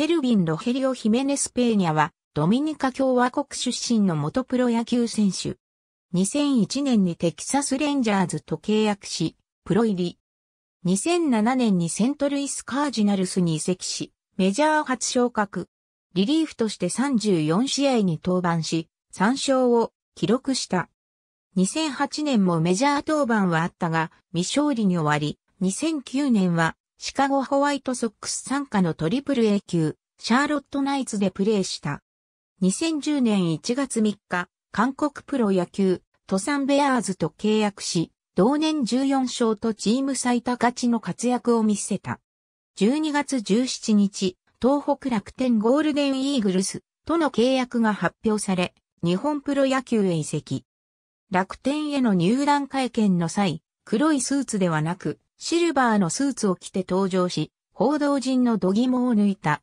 ケルビン・ロヘリオ・ヒメネス・ペーニャは、ドミニカ共和国出身の元プロ野球選手。2001年にテキサス・レンジャーズと契約し、プロ入り。2007年にセントルイス・カージナルスに移籍し、メジャー初昇格。リリーフとして34試合に登板し、3勝を記録した。2008年もメジャー登板はあったが、未勝利に終わり、2009年はシカゴホワイトソックス参加のトリプル A 級、シャーロットナイツでプレーした。2010年1月3日、韓国プロ野球、トサンベアーズと契約し、同年14勝とチーム最多勝ちの活躍を見せた。12月17日、東北楽天ゴールデンイーグルスとの契約が発表され、日本プロ野球へ移籍。楽天への入団会見の際、黒いスーツではなく、シルバーのスーツを着て登場し、報道陣の度肝を抜いた。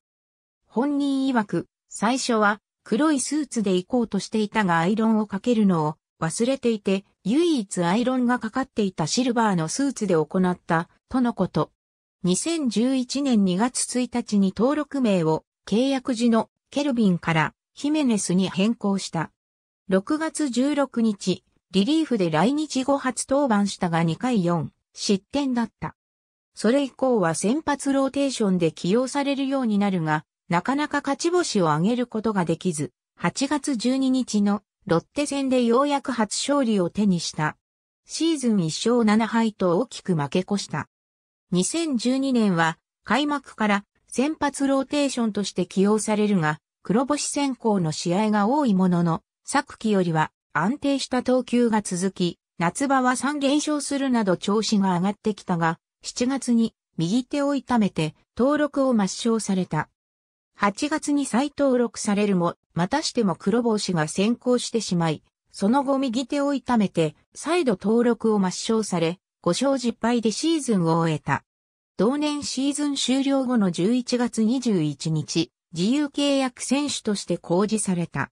本人曰く、最初は黒いスーツで行こうとしていたがアイロンをかけるのを忘れていて、唯一アイロンがかかっていたシルバーのスーツで行った、とのこと。2011年2月1日に登録名を契約時のケルビンからヒメネスに変更した。6月16日、リリーフで来日後初登板したが2回4。失点だった。それ以降は先発ローテーションで起用されるようになるが、なかなか勝ち星を挙げることができず、8月12日のロッテ戦でようやく初勝利を手にした。シーズン1勝7敗と大きく負け越した。2012年は開幕から先発ローテーションとして起用されるが、黒星先行の試合が多いものの、昨季よりは安定した投球が続き、夏場は3連勝するなど調子が上がってきたが、7月に右手を痛めて登録を抹消された。8月に再登録されるも、またしても黒星が先行してしまい、その後右手を痛めて、再度登録を抹消され、5勝10敗でシーズンを終えた。同年シーズン終了後の11月21日、自由契約選手として公示された。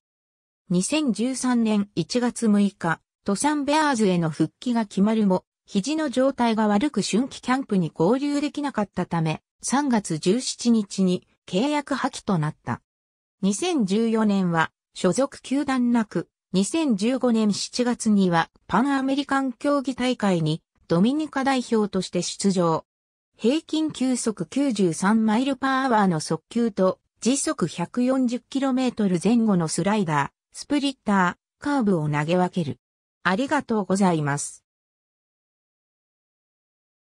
2013年1月6日、トサンベアーズへの復帰が決まるも、肘の状態が悪く春季キャンプに合流できなかったため、3月17日に契約破棄となった。2014年は所属球団なく、2015年7月にはパンアメリカン競技大会にドミニカ代表として出場。平均球速93マイルパーアワーの速球と時速 140km 前後のスライダー、スプリッター、カーブを投げ分ける。ありがとうございます。